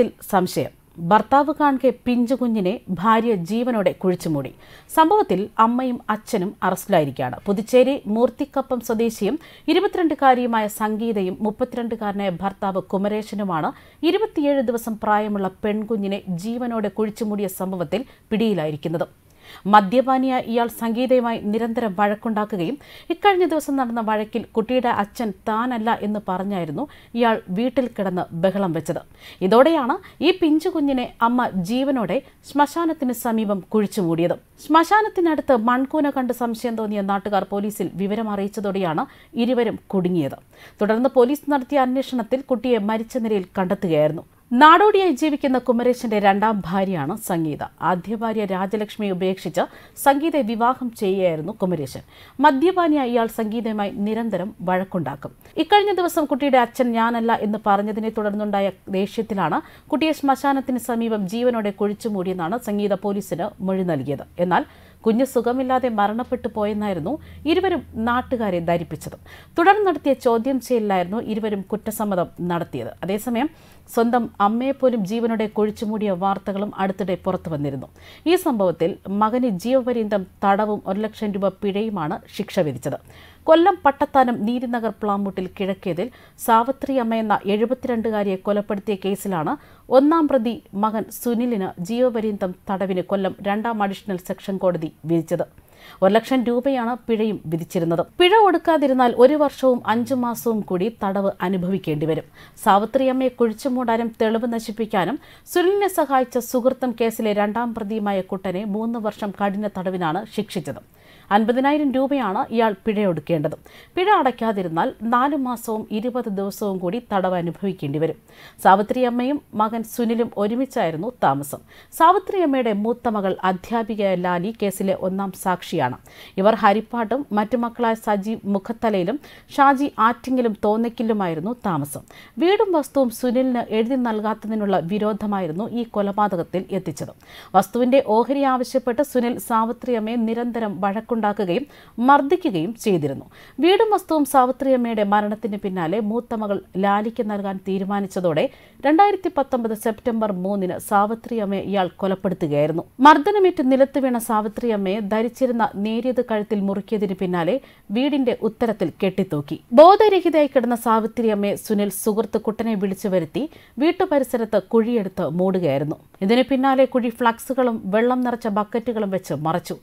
മരണത്തിൽ സംശയം ഭർത്താവ് കാണെ പിഞ്ചുകുഞ്ഞിനെ ഭാര്യ ജീവനോടെ കുഴിച്ചുമൂടി സംഭവത്തിൽ അമ്മയും അച്ഛനും അറസ്റ്റിലായിരിക്കുകയാണ് പുതുച്ചേരി മൂർത്തിക്കപ്പം സ്വദേശിയും ഇരുപത്തിരണ്ടുകാരിയുമായ സംഗീതയും മുപ്പത്തിരണ്ടുകാരനായ ഭർത്താവ് കുമരേശനുമാണ് ഇരുപത്തിയേഴ് ദിവസം പ്രായമുള്ള പെൺകുഞ്ഞിനെ ജീവനോടെ കുഴിച്ചുമൂടിയ സംഭവത്തിൽ പിടിയിലായിരിക്കുന്നത് മദ്യപാനിയ ഇയാൾ സംഗീതയുമായി നിരന്തരം വഴക്കുണ്ടാക്കുകയും ഇക്കഴിഞ്ഞ ദിവസം നടന്ന വഴക്കിൽ കുട്ടിയുടെ അച്ഛൻ താനല്ല എന്ന് പറഞ്ഞായിരുന്നു ഇയാൾ വീട്ടിൽ കിടന്ന് ബഹളം വെച്ചത് ഇതോടെയാണ് ഈ പിഞ്ചു കുഞ്ഞിനെ അമ്മ ജീവനോടെ ശ്മശാനത്തിന് സമീപം കുഴിച്ചു മൂടിയത് ശ്മശാനത്തിനടുത്ത് മൺകൂന കണ്ട് സംശയം തോന്നിയ നാട്ടുകാർ പോലീസിൽ വിവരം അറിയിച്ചതോടെയാണ് ഇരുവരും കുടുങ്ങിയത് തുടർന്ന് പോലീസ് നടത്തിയ അന്വേഷണത്തിൽ കുട്ടിയെ മരിച്ച നിലയിൽ കണ്ടെത്തുകയായിരുന്നു നാടോടിയായി ജീവിക്കുന്ന കുമരേശന്റെ രണ്ടാം ഭാര്യയാണ് സംഗീത ആദ്യ ഭാര്യ രാജലക്ഷ്മിയെ ഉപേക്ഷിച്ച് സംഗീതയെ വിവാഹം ചെയ്യുകയായിരുന്നു കുമരേശൻ മദ്യപാനിയായി ഇയാൾ സംഗീതയുമായി നിരന്തരം വഴക്കുണ്ടാക്കും ഇക്കഴിഞ്ഞ ദിവസം കുട്ടിയുടെ അച്ഛൻ ഞാനല്ല എന്ന് പറഞ്ഞതിനെ തുടർന്നുണ്ടായ ദേഷ്യത്തിലാണ് കുട്ടിയെ ശ്മശാനത്തിന് സമീപം ജീവനോടെ കുഴിച്ചുമൂടിയെന്നാണ് മൂടിയെന്നാണ് സംഗീത പോലീസിന് മൊഴി നൽകിയത് എന്നാൽ കുഞ്ഞ് സുഖമില്ലാതെ മരണപ്പെട്ടു പോയെന്നായിരുന്നു ഇരുവരും നാട്ടുകാരെ ധരിപ്പിച്ചത് തുടർന്ന് നടത്തിയ ചോദ്യം ചെയ്യലിലായിരുന്നു ഇരുവരും കുറ്റസമ്മതം നടത്തിയത് അതേസമയം സ്വന്തം അമ്മയെപ്പോലും ജീവനോടെ കുഴിച്ചുമൂടിയ വാർത്തകളും അടുത്തിടെ പുറത്തു വന്നിരുന്നു ഈ സംഭവത്തിൽ മകന് ജീവപര്യന്തം തടവും ഒരു ലക്ഷം രൂപ പിഴയുമാണ് ശിക്ഷ വിധിച്ചത് കൊല്ലം പട്ടത്താനം നീരിനഗർ പ്ലാമൂട്ടിൽ കിഴക്കേതിൽ സാവത്രി എന്ന എഴുപത്തിരണ്ടുകാരിയെ കൊലപ്പെടുത്തിയ കേസിലാണ് ഒന്നാം പ്രതി മകൻ സുനിലിന് ജീവപര്യന്തം തടവിന് കൊല്ലം രണ്ടാം അഡീഷണൽ സെക്ഷൻ കോടതി വിധിച്ചത് ഒരു ലക്ഷം രൂപയാണ് പിഴയും വിധിച്ചിരുന്നത് പിഴ കൊടുക്കാതിരുന്നാൽ ഒരു വർഷവും അഞ്ചു മാസവും കൂടി തടവ് അനുഭവിക്കേണ്ടി വരും സാവിത്രിയമ്മയെ കുഴിച്ചു മൂടാനും തെളിവ് നശിപ്പിക്കാനും സുനിലിനെ സഹായിച്ച സുഹൃത്തും കേസിലെ രണ്ടാം പ്രതിയുമായ കുട്ടനെ മൂന്ന് വർഷം കഠിന തടവിനാണ് ശിക്ഷിച്ചത് അൻപതിനായിരം രൂപയാണ് ഇയാൾ പിഴയൊടുക്കേണ്ടത് പിഴ അടയ്ക്കാതിരുന്നാൽ നാല് മാസവും ഇരുപത് ദിവസവും കൂടി തടവ് അനുഭവിക്കേണ്ടി വരും സാവിത്രിയമ്മയും മകൻ സുനിലും ഒരുമിച്ചായിരുന്നു താമസം സാവിത്രിയമ്മയുടെ മൂത്ത മകൾ അധ്യാപികയായ ലാലി കേസിലെ ഒന്നാം സാക്ഷി സാക്ഷിയാണ് ഇവർ ഹരിപ്പാട്ടും മറ്റു മക്കളായ സജി മുഖത്തലയിലും ഷാജി ആറ്റിങ്ങിലും തോന്നക്കിലുമായിരുന്നു താമസം വീടും വസ്തുവും സുനിലിന് എഴുതി നൽകാത്തതിനുള്ള വിരോധമായിരുന്നു ഈ കൊലപാതകത്തിൽ എത്തിച്ചത് വസ്തുവിന്റെ ഓഹരി ആവശ്യപ്പെട്ട് സുനിൽ സാവിത്രിയമ്മയെ നിരന്തരം വഴക്കുണ്ടാക്കുകയും മർദ്ദിക്കുകയും ചെയ്തിരുന്നു വീടും വസ്തുവും സാവിത്രിയമ്മയുടെ മരണത്തിന് പിന്നാലെ മൂത്ത മകൾ ലാലിക്ക് നൽകാൻ തീരുമാനിച്ചതോടെ രണ്ടായിരത്തി പത്തൊമ്പത് സെപ്റ്റംബർ മൂന്നിന് സാവിത്രിയമ്മയെ ഇയാൾ കൊലപ്പെടുത്തുകയായിരുന്നു മർദ്ദനമേറ്റ് നിലത്ത് വീണ സാവിത്രിയമ്മയെ ധരിച്ചിരുന്ന കിടന്ന നേരിയത് കഴുത്തിൽ മുറുക്കിയതിന് പിന്നാലെ വീടിന്റെ ഉത്തരത്തിൽ കെട്ടിത്തൂക്കി ബോധരഹിതയായി കിടന്ന സാവിത്രിയമ്മയെ സുനിൽ സുഹൃത്ത് കുട്ടനെ വിളിച്ചു വരുത്തി വീട്ടുപരിസരത്ത് കുഴിയെടുത്ത് മൂടുകയായിരുന്നു ഇതിന് പിന്നാലെ കുഴി ഫ്ലക്സുകളും വെള്ളം നിറച്ച ബക്കറ്റുകളും വെച്ച് മറച്ചു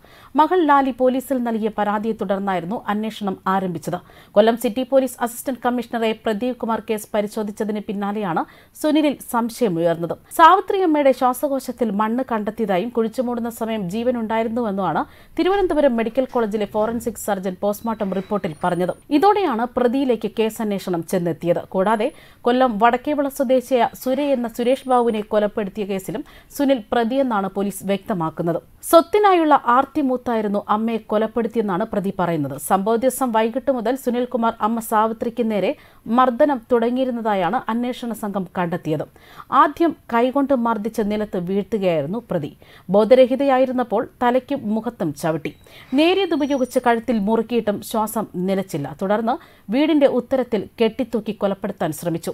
മകൾ ലാലി പോലീസിൽ നൽകിയ പരാതിയെ തുടർന്നായിരുന്നു അന്വേഷണം ആരംഭിച്ചത് കൊല്ലം സിറ്റി പോലീസ് അസിസ്റ്റന്റ് കമ്മീഷണറെ പ്രദീപ് കുമാർ കേസ് പരിശോധിച്ചതിന് പിന്നാലെയാണ് സുനിലിൽ സംശയമുയർന്നത് സാവിത്രിയമ്മയുടെ ശ്വാസകോശത്തിൽ മണ്ണ് കണ്ടെത്തിയതായും കുഴിച്ചുമൂടുന്ന സമയം ജീവനുണ്ടായിരുന്നുവെന്നുമാണ് തിരുവനന്തപുരം തിരുവനന്തപുരം മെഡിക്കൽ കോളേജിലെ ഫോറൻസിക് സർജൻ പോസ്റ്റ്മോർട്ടം റിപ്പോർട്ടിൽ പറഞ്ഞത് ഇതോടെയാണ് പ്രതിയിലേക്ക് കേസ് അന്വേഷണം ചെന്നെത്തിയത് കൂടാതെ കൊല്ലം വടക്കേവിള സ്വദേശിയായ സുര എന്ന സുരേഷ് ബാബുവിനെ കൊലപ്പെടുത്തിയ കേസിലും സുനിൽ പ്രതിയെന്നാണ് പോലീസ് വ്യക്തമാക്കുന്നത് സ്വത്തിനായുള്ള മൂത്തായിരുന്നു അമ്മയെ കൊലപ്പെടുത്തിയെന്നാണ് പ്രതി പറയുന്നത് സംഭവ ദിവസം വൈകിട്ട് മുതൽ സുനിൽകുമാർ അമ്മ സാവിത്രിക്ക് നേരെ മർദ്ദനം തുടങ്ങിയിരുന്നതായാണ് അന്വേഷണ സംഘം കണ്ടെത്തിയത് ആദ്യം കൈകൊണ്ട് മർദ്ദിച്ച നിലത്ത് വീഴ്ത്തുകയായിരുന്നു പ്രതി ബോധരഹിതയായിരുന്നപ്പോൾ തലയ്ക്കും മുഖത്തും ചവിട്ടി നേരിയതുപയോഗിച്ച് കഴുത്തിൽ മുറുക്കിയിട്ടും ശ്വാസം നിലച്ചില്ല തുടർന്ന് വീടിന്റെ ഉത്തരത്തിൽ കെട്ടിത്തൂക്കി കൊലപ്പെടുത്താൻ ശ്രമിച്ചു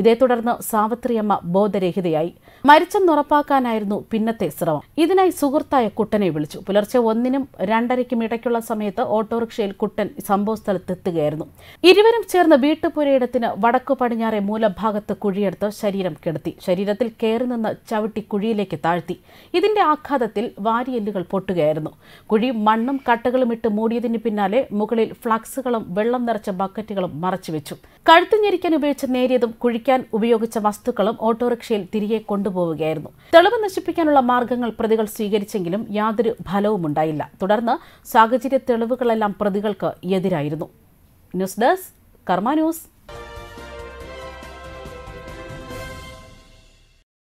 ഇതേ തുടർന്ന് സാവിത്രിയമ്മ ബോധരഹിതയായി മരിച്ചെന്നുറപ്പാക്കാനായിരുന്നു പിന്നത്തെ ശ്രമം ഇതിനായി സുഹൃത്തായ കുട്ടനെ വിളിച്ചു പുലർച്ചെ ഒന്നിനും രണ്ടരയ്ക്കും ഇടയ്ക്കുള്ള സമയത്ത് ഓട്ടോറിക്ഷയിൽ കുട്ടൻ സംഭവസ്ഥലത്തെത്തുകയായിരുന്നു ഇരുവരും ചേർന്ന് വീട്ടുപുരയിടത്തിന് വടക്കു പടിഞ്ഞാറെ മൂലഭാഗത്ത് കുഴിയെടുത്ത് ശരീരം കെടുത്തി ശരീരത്തിൽ കയറി നിന്ന് ചവിട്ടി കുഴിയിലേക്ക് താഴ്ത്തി ഇതിന്റെ ആഘാതത്തിൽ വാരിയെല്ലുകൾ പൊട്ടുകയായിരുന്നു കുഴി മണ്ണും കട്ടകളും ഇട്ട് മൂടിയതിന് പിന്നാലെ മുകളിൽ ഫ്ലക്സുകളും വെള്ളം നിറച്ച ബക്കറ്റുകളും മറച്ചുവെച്ചു കഴുത്തു ഞെരിക്കാൻ ഉപയോഗിച്ച് നേരിയതും കുഴി ഒളിപ്പിക്കാൻ ഉപയോഗിച്ച വസ്തുക്കളും ഓട്ടോറിക്ഷയിൽ തിരികെ കൊണ്ടുപോവുകയായിരുന്നു തെളിവ് നശിപ്പിക്കാനുള്ള മാർഗങ്ങൾ പ്രതികൾ സ്വീകരിച്ചെങ്കിലും യാതൊരു ഫലവുമുണ്ടായില്ല തുടർന്ന് സാഹചര്യ തെളിവുകളെല്ലാം പ്രതികൾക്ക് എതിരായിരുന്നു ന്യൂസ് ഡെസ്ക് കർമ്മ ന്യൂസ്